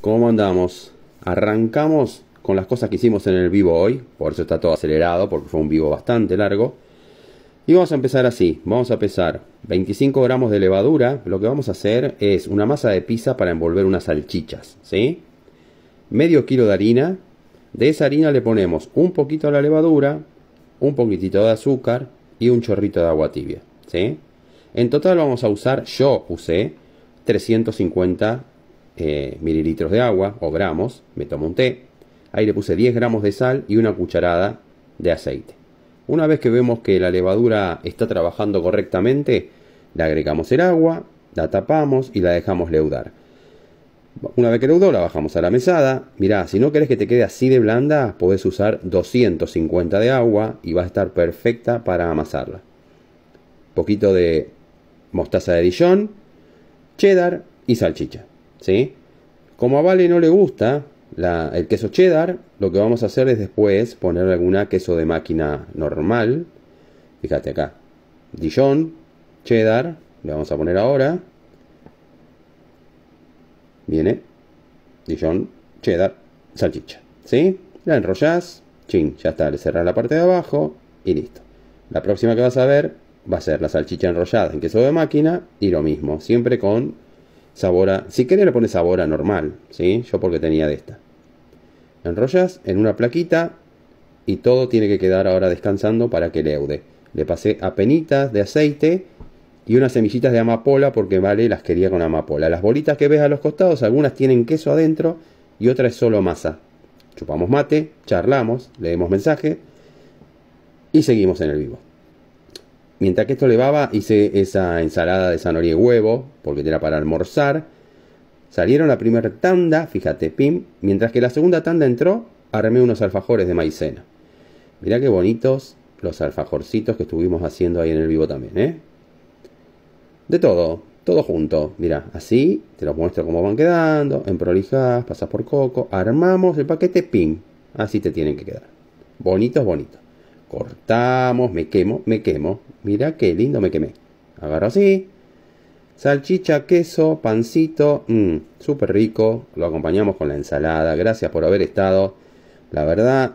¿Cómo andamos? Arrancamos con las cosas que hicimos en el vivo hoy, por eso está todo acelerado, porque fue un vivo bastante largo. Y vamos a empezar así, vamos a pesar 25 gramos de levadura, lo que vamos a hacer es una masa de pizza para envolver unas salchichas, ¿sí? Medio kilo de harina, de esa harina le ponemos un poquito a la levadura, un poquitito de azúcar y un chorrito de agua tibia, ¿sí? En total vamos a usar, yo usé 350 eh, mililitros de agua o gramos, me tomo un té, ahí le puse 10 gramos de sal y una cucharada de aceite. Una vez que vemos que la levadura está trabajando correctamente, le agregamos el agua, la tapamos y la dejamos leudar. Una vez que leudó, la bajamos a la mesada. Mirá, si no querés que te quede así de blanda, podés usar 250 de agua y va a estar perfecta para amasarla. Poquito de mostaza de Dijon, cheddar y salchicha. ¿sí? Como a Vale no le gusta el queso cheddar, lo que vamos a hacer es después poner alguna queso de máquina normal. Fíjate acá, Dijon, cheddar, le vamos a poner ahora. Viene Dijon, cheddar, salchicha, ¿sí? La enrollas ching, ya está, le cerras la parte de abajo y listo. La próxima que vas a ver va a ser la salchicha enrollada en queso de máquina y lo mismo, siempre con sabora, si querés le pones sabora normal, ¿sí? Yo porque tenía de esta. Enrollas en una plaquita y todo tiene que quedar ahora descansando para que leude. Le pasé apenitas de aceite y unas semillitas de amapola porque vale, las quería con amapola. Las bolitas que ves a los costados, algunas tienen queso adentro y otra es solo masa. Chupamos mate, charlamos, leemos mensaje y seguimos en el vivo. Mientras que esto levaba, hice esa ensalada de zanahoria y huevo, porque era para almorzar. Salieron la primera tanda, fíjate, pim. Mientras que la segunda tanda entró, armé unos alfajores de maicena. Mirá qué bonitos los alfajorcitos que estuvimos haciendo ahí en el vivo también, ¿eh? De todo, todo junto. Mirá, así te los muestro cómo van quedando. En prolijas, pasas por coco. Armamos el paquete, pim. Así te tienen que quedar. Bonitos, bonitos. Cortamos, me quemo, me quemo. Mirá qué lindo me quemé. Agarro así. Salchicha, queso, pancito. Mmm, súper rico. Lo acompañamos con la ensalada. Gracias por haber estado. La verdad,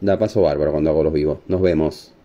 da paso bárbaro cuando hago los vivos. Nos vemos.